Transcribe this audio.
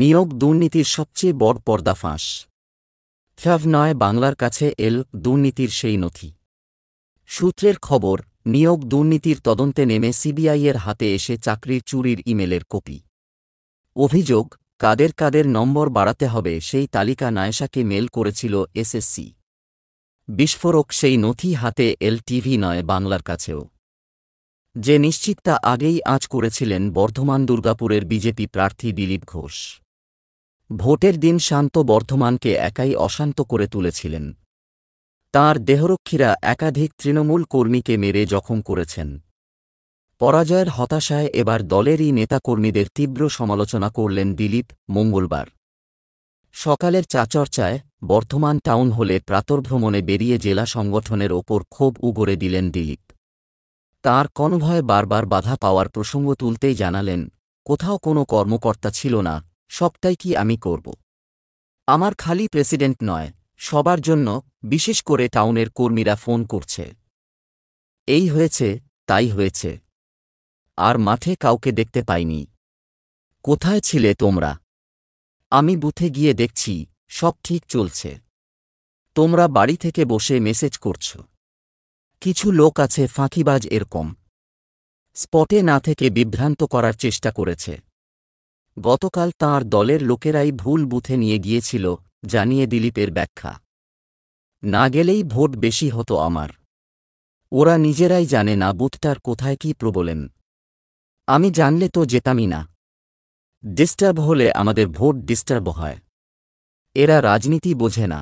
নিয়োগ দুর্নীতির সবচেয়ে বড় পর্দাফাঁস ফ্যাভ নয় বাংলার কাছে এল দুর্নীতির সেই নথি সূত্রের খবর নিয়োগ দুর্নীতির তদন্তে নেমে সিবিআইয়ের হাতে এসে চাকরির চুরির ইমেলের কপি অভিযোগ কাদের কাদের নম্বর বাড়াতে হবে সেই তালিকা নায়সাকে মেল করেছিল এসএসসি বিস্ফোরক সেই নথি হাতে এল টিভি নয় বাংলার কাছেও যে নিশ্চিত তা আগেই আজ করেছিলেন বর্ধমান দুর্গাপুরের বিজেপি প্রার্থী দিলীপ ঘোষ ভোটের দিন শান্ত বর্ধমানকে একাই অশান্ত করে তুলেছিলেন তার দেহরক্ষীরা একাধিক তৃণমূল কর্মীকে মেরে জখম করেছেন পরাজয়ের হতাশায় এবার দলেরই নেতাকর্মীদের তীব্র সমালোচনা করলেন দিলীপ মঙ্গলবার সকালের চাচর্চায় বর্ধমান টাউন হলে প্রাতর্ভ্রমণে বেরিয়ে জেলা সংগঠনের ওপর ক্ষোভ উগরে দিলেন দিলীপ তার কনভয় বারবার বাধা পাওয়ার প্রসঙ্গ তুলতেই জানালেন কোথাও কোনো কর্মকর্তা ছিল না সবটাই কি আমি করব আমার খালি প্রেসিডেন্ট নয় সবার জন্য বিশেষ করে টাউনের কর্মীরা ফোন করছে এই হয়েছে তাই হয়েছে আর মাঠে কাউকে দেখতে পাইনি কোথায় ছিলে তোমরা আমি বুথে গিয়ে দেখছি সব ঠিক চলছে তোমরা বাড়ি থেকে বসে মেসেজ করছো কিছু লোক আছে ফাঁকিবাজ এরকম স্পটে না থেকে বিভ্রান্ত করার চেষ্টা করেছে গতকাল তার দলের লোকেরাই ভুল বুথে নিয়ে গিয়েছিল জানিয়ে দিলীপের ব্যাখ্যা না গেলেই ভোট বেশি হতো আমার ওরা নিজেরাই জানে না বুথটার কোথায় কি প্রবলেন আমি জানলে তো যেতামই না ডিস্টার্ব হলে আমাদের ভোট ডিস্টার্ব হয় এরা রাজনীতি বোঝে না